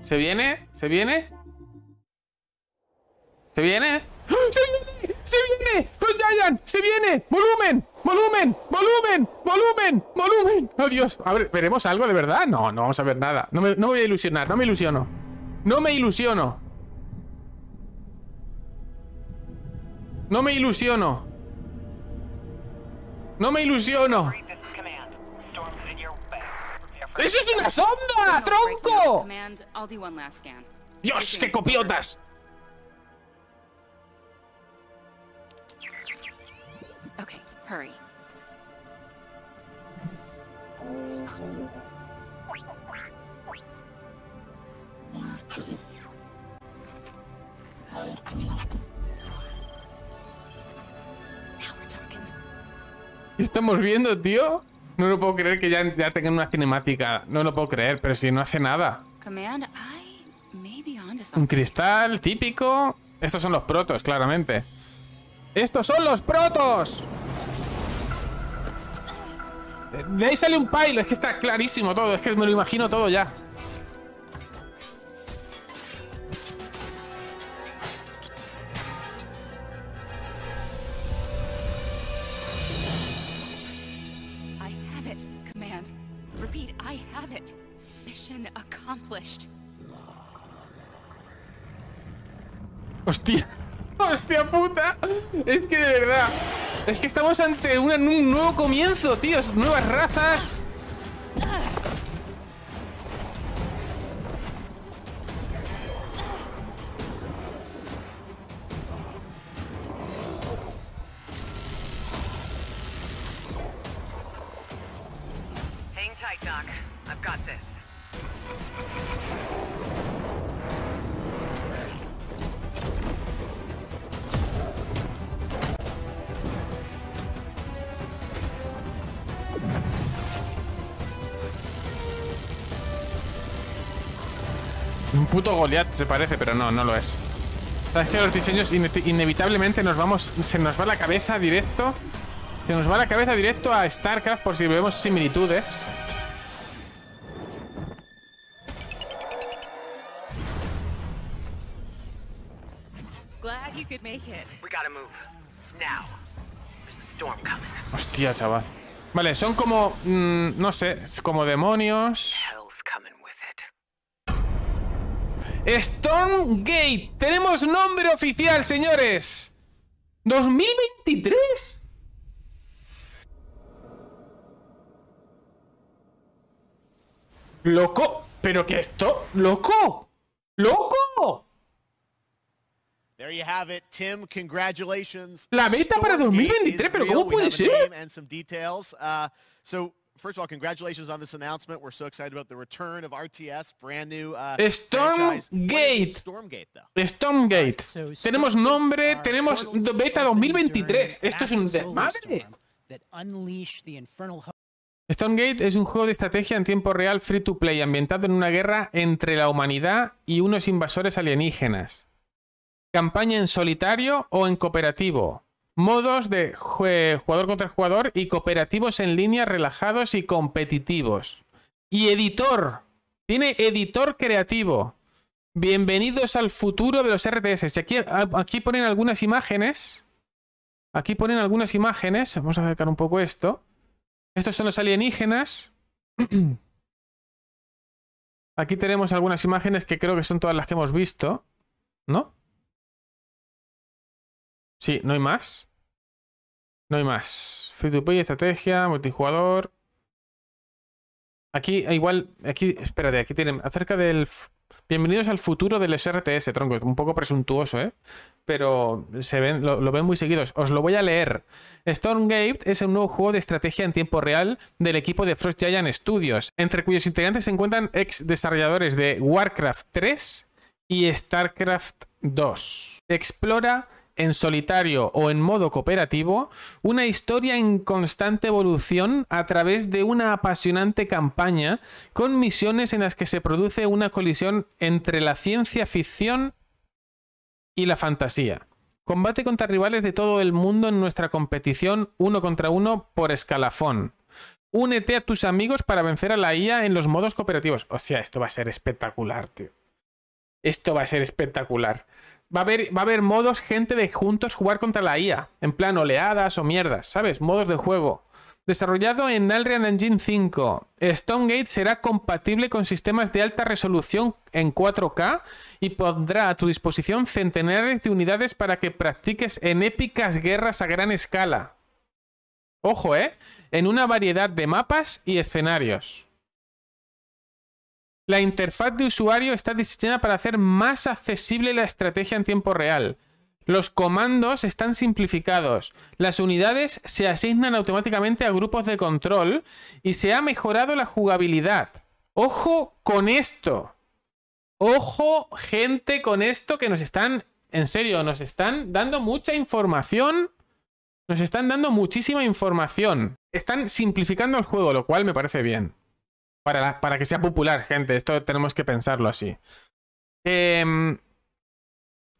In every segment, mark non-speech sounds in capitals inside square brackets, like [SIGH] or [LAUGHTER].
¿Se viene? ¿Se viene? ¿Se viene? ¡Se viene! ¡Se viene! ¡Fue Giant! ¡Se viene! ¡Volumen! ¡Volumen! ¡Volumen! ¡Volumen! ¡Volumen! ¡Oh, Dios! A ver, ¿veremos algo de verdad? No, no vamos a ver nada. No me, no voy a ilusionar, no me ilusiono. No me ilusiono. No me ilusiono. No me ilusiono. ¡Eso es una sonda, tronco! ¡Dios, qué copiotas! Okay, hurry. Estamos viendo, tío. No lo puedo creer que ya, ya tengan una cinemática. No lo puedo creer, pero si no hace nada. Un cristal típico. Estos son los protos, claramente. ¡Estos son los protos! De ahí sale un pilo, es que está clarísimo todo, es que me lo imagino todo ya. hostia puta. Es que de verdad. Es que estamos ante un, un nuevo comienzo, tíos. Nuevas razas. puto Goliath, se parece, pero no, no lo es. Sabes que los diseños inevitablemente nos vamos, se nos va la cabeza directo. Se nos va la cabeza directo a StarCraft por si vemos similitudes. Hostia, chaval. Vale, son como... Mm, no sé, como demonios. Stormgate. Tenemos nombre oficial, señores. ¿2023? Loco. ¿Pero qué esto? ¿Loco? ¡Loco! There you have it, Tim. Congratulations. La meta para 2023, pero ¿cómo puede ser? first of all, congratulations on this announcement. We're so excited about the return of RTS, brand new uh, Stormgate. Stormgate, Stormgate. tenemos nombre, tenemos beta 2023. Esto es un ¡Madre! Stormgate es un juego de estrategia en tiempo real free to play ambientado en una guerra entre la humanidad y unos invasores alienígenas. Campaña en solitario o en cooperativo modos de jugador contra jugador y cooperativos en línea relajados y competitivos. Y editor. Tiene editor creativo. Bienvenidos al futuro de los RTS. aquí, aquí ponen algunas imágenes. Aquí ponen algunas imágenes. Vamos a acercar un poco esto. Estos son los alienígenas. [CLEARS THROAT] Aquí tenemos algunas imágenes que creo que son todas las que hemos visto. ¿No? Sí, no hay más. No hay más. Free to play, estrategia, multijugador. Aquí, ah, igual, aquí, espérate, aquí tienen, acerca del... Bienvenidos al futuro del SRTS, tronco, un poco presuntuoso, ¿eh? Pero se ven, lo, lo ven muy seguidos. Os lo voy a leer. Stormgate es un nuevo juego de estrategia en tiempo real del equipo de Frost Giant Studios, entre cuyos integrantes se encuentran ex desarrolladores de Warcraft 3 y StarCraft 2. Explora en solitario o en modo cooperativo, una historia en constante evolución a través de una apasionante campaña con misiones en las que se produce una colisión entre la ciencia ficción y la fantasía. Combate contra rivales de todo el mundo en nuestra competición uno contra uno por escalafón. Únete a tus amigos para vencer a la IA en los modos cooperativos. O sea, esto va a ser espectacular, tío. Esto va a ser espectacular. Va a, haber, modos, gente de juntos jugar contra la IA. En plan, oleadas o mierdas, ¿sabes? Modos de juego. Desarrollado en Unreal Engine 5, Stonegate será compatible con sistemas de alta resolución en 4K y pondrá a tu disposición centenares de unidades para que practiques en épicas guerras a gran escala. Ojo, ¿eh? En una variedad de mapas y escenarios. La interfaz de usuario está diseñada para hacer más accesible la estrategia en tiempo real. Los comandos están simplificados, las unidades se asignan automáticamente a grupos de control y se ha mejorado la jugabilidad. Ojo con esto. Ojo gente con esto que nos están, en serio, nos están dando mucha información. Nos están dando muchísima información. Están simplificando el juego, lo cual me parece bien. Para, que sea popular, gente. Esto tenemos que pensarlo así. Em,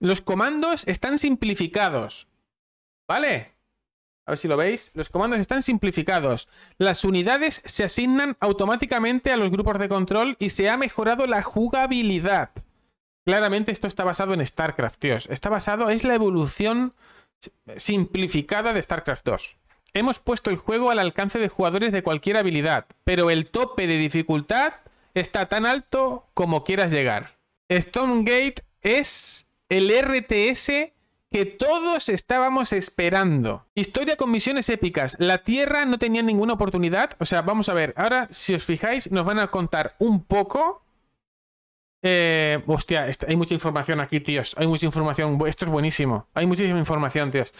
los comandos están simplificados. ¿Vale? A ver si lo veis. Los comandos están simplificados. Las unidades se asignan automáticamente a los grupos de control y se ha mejorado la jugabilidad. Claramente esto está basado en StarCraft, tíos. Está basado, es la evolución simplificada de StarCraft 2. Hemos puesto el juego al alcance de jugadores de cualquier habilidad, pero el tope de dificultad está tan alto como quieras llegar. Stonegate es el RTS que todos estábamos esperando. Historia con misiones épicas. La Tierra no tenía ninguna oportunidad. O sea, vamos a ver. Ahora, si os fijáis, nos van a contar un poco. Eh, hostia, hay mucha información aquí, tíos. Hay mucha información. Esto es buenísimo. Hay muchísima información, tíos.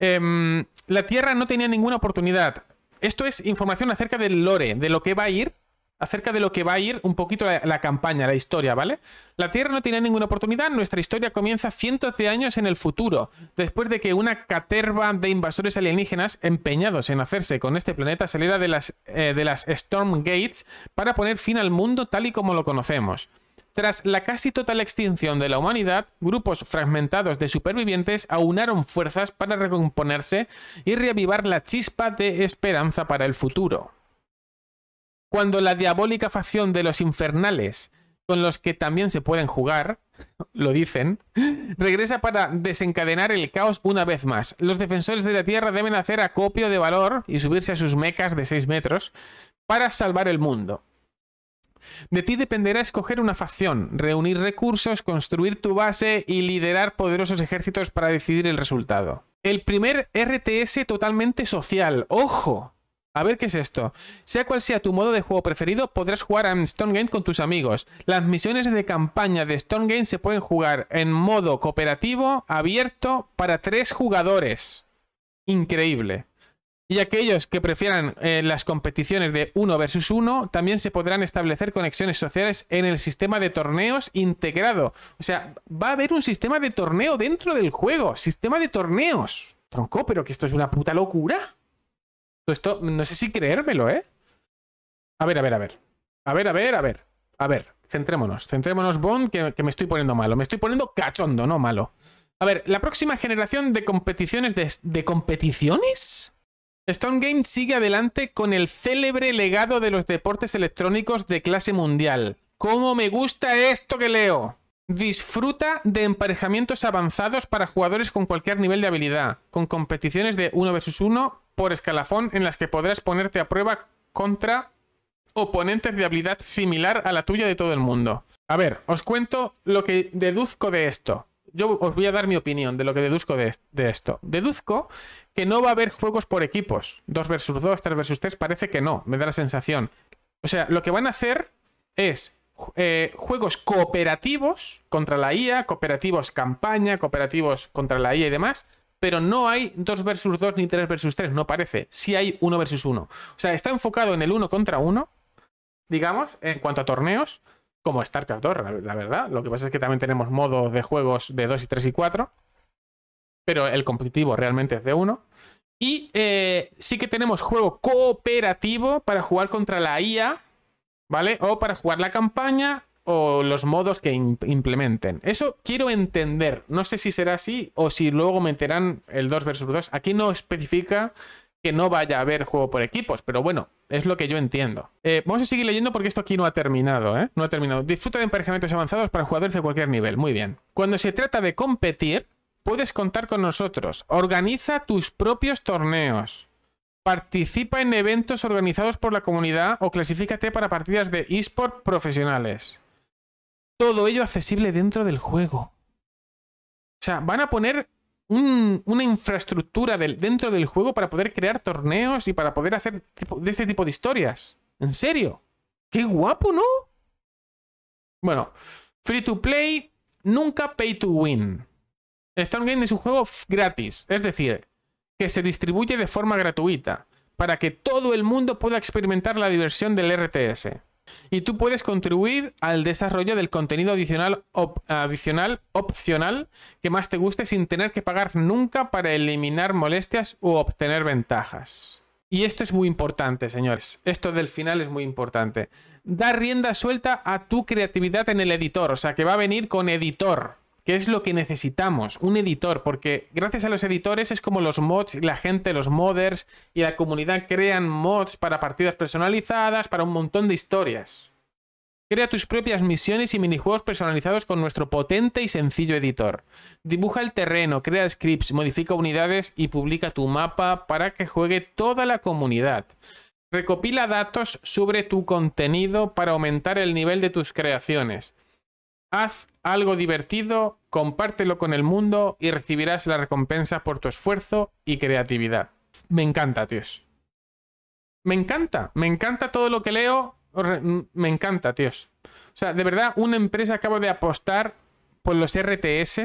Em, la Tierra no tenía ninguna oportunidad. Esto es información acerca del lore, de lo que va a ir, acerca de lo que va a ir un poquito la, campaña, la historia, ¿vale? La Tierra no tenía ninguna oportunidad, nuestra historia comienza cientos de años en el futuro, después de que una caterva de invasores alienígenas empeñados en hacerse con este planeta saliera de las, eh, de las Storm Gates para poner fin al mundo tal y como lo conocemos. Tras la casi total extinción de la humanidad, grupos fragmentados de supervivientes aunaron fuerzas para recomponerse y reavivar la chispa de esperanza para el futuro. Cuando la diabólica facción de los infernales, con los que también se pueden jugar, [LAUGHS] lo dicen, regresa para desencadenar el caos una vez más. Los defensores de la Tierra deben hacer acopio de valor y subirse a sus mecas de 6 metros para salvar el mundo. De ti dependerá escoger una facción, reunir recursos, construir tu base y liderar poderosos ejércitos para decidir el resultado. El primer RTS totalmente social. ¡Ojo! A ver qué es esto. Sea cual sea tu modo de juego preferido, podrás jugar a Stonegate con tus amigos. Las misiones de campaña de Stone Game se pueden jugar en modo cooperativo abierto para tres jugadores. Increíble. Y aquellos que prefieran eh, las competiciones de uno versus uno también se podrán establecer conexiones sociales en el sistema de torneos integrado. O sea, va a haber un sistema de torneo dentro del juego. Sistema de torneos. Tronco, pero que esto es una puta locura. Esto, no sé si creérmelo, ¿eh? A ver, a ver, a ver. A ver, a ver, a ver. A ver, centrémonos. Centrémonos, Bond, que, me estoy poniendo malo. Me estoy poniendo cachondo, no malo. A ver, la próxima generación de competiciones de, de competiciones Stone Game sigue adelante con el célebre legado de los deportes electrónicos de clase mundial. ¿Cómo me gusta esto que leo? Disfruta de emparejamientos avanzados para jugadores con cualquier nivel de habilidad, con competiciones de 1 vs 1 por escalafón en las que podrás ponerte a prueba contra oponentes de habilidad similar a la tuya de todo el mundo. A ver, os cuento lo que deduzco de esto yo os voy a dar mi opinión de lo que deduzco de, esto. Deduzco que no va a haber juegos por equipos. 2 versus 2, 3 versus 3, parece que no, me da la sensación. O sea, lo que van a hacer es eh, juegos cooperativos contra la IA, cooperativos campaña, cooperativos contra la IA y demás, pero no hay 2 versus 2 ni 3 versus 3, no parece. Sí hay 1 versus 1. O sea, está enfocado en el 1 contra 1, digamos, en cuanto a torneos como StarCraft 2, la verdad. Lo que pasa es que también tenemos modos de juegos de 2 y 3 y 4, pero el competitivo realmente es de 1. Y eh, sí que tenemos juego cooperativo para jugar contra la IA, ¿vale? O para jugar la campaña o los modos que implementen. Eso quiero entender. No sé si será así o si luego meterán el 2 versus 2. Aquí no especifica que no vaya a haber juego por equipos, pero bueno, es lo que yo entiendo. Eh, vamos a seguir leyendo porque esto aquí no ha terminado, ¿eh? No ha terminado. Disfruta de emparejamientos avanzados para jugadores de cualquier nivel. Muy bien. Cuando se trata de competir, puedes contar con nosotros. Organiza tus propios torneos. Participa en eventos organizados por la comunidad o clasifícate para partidas de eSport profesionales. Todo ello accesible dentro del juego. O sea, van a poner una infraestructura dentro del juego para poder crear torneos y para poder hacer de este tipo de historias. En serio. Qué guapo, ¿no? Bueno, free to play, nunca pay to win. Están Game es un juego gratis, es decir, que se distribuye de forma gratuita, para que todo el mundo pueda experimentar la diversión del RTS y tú puedes contribuir al desarrollo del contenido adicional, opcional que más te guste sin tener que pagar nunca para eliminar molestias u obtener ventajas. Y esto es muy importante, señores. Esto del final es muy importante. Da rienda suelta a tu creatividad en el editor, o sea que va a venir con editor. ¿Qué es lo que necesitamos, un editor, porque gracias a los editores es como los mods, la gente, los modders y la comunidad crean mods para partidas personalizadas, para un montón de historias. Crea tus propias misiones y minijuegos personalizados con nuestro potente y sencillo editor. Dibuja el terreno, crea scripts, modifica unidades y publica tu mapa para que juegue toda la comunidad. Recopila datos sobre tu contenido para aumentar el nivel de tus creaciones. Haz algo divertido compártelo con el mundo y recibirás la recompensa por tu esfuerzo y creatividad. Me encanta, tíos. Me encanta, me encanta todo lo que leo. Me encanta, tíos. O sea, de verdad, una empresa acaba de apostar por los RTS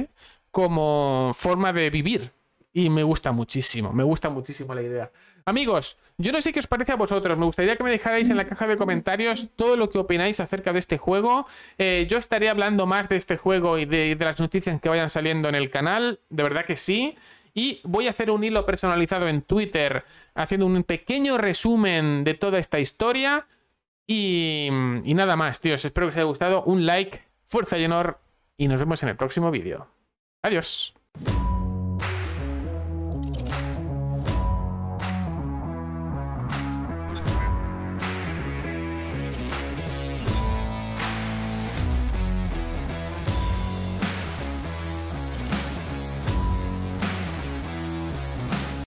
como forma de vivir y me gusta muchísimo, me gusta muchísimo la idea. Amigos, yo no sé qué os parece a vosotros, me gustaría que me dejarais en la caja de comentarios todo lo que opináis acerca de este juego. Eh, yo estaré hablando más de este juego y de, las noticias que vayan saliendo en el canal, de verdad que sí. Y voy a hacer un hilo personalizado en Twitter haciendo un pequeño resumen de toda esta historia. Y, y nada más, tíos. Espero que os haya gustado. Un like, fuerza y honor. Y nos vemos en el próximo vídeo. Adiós.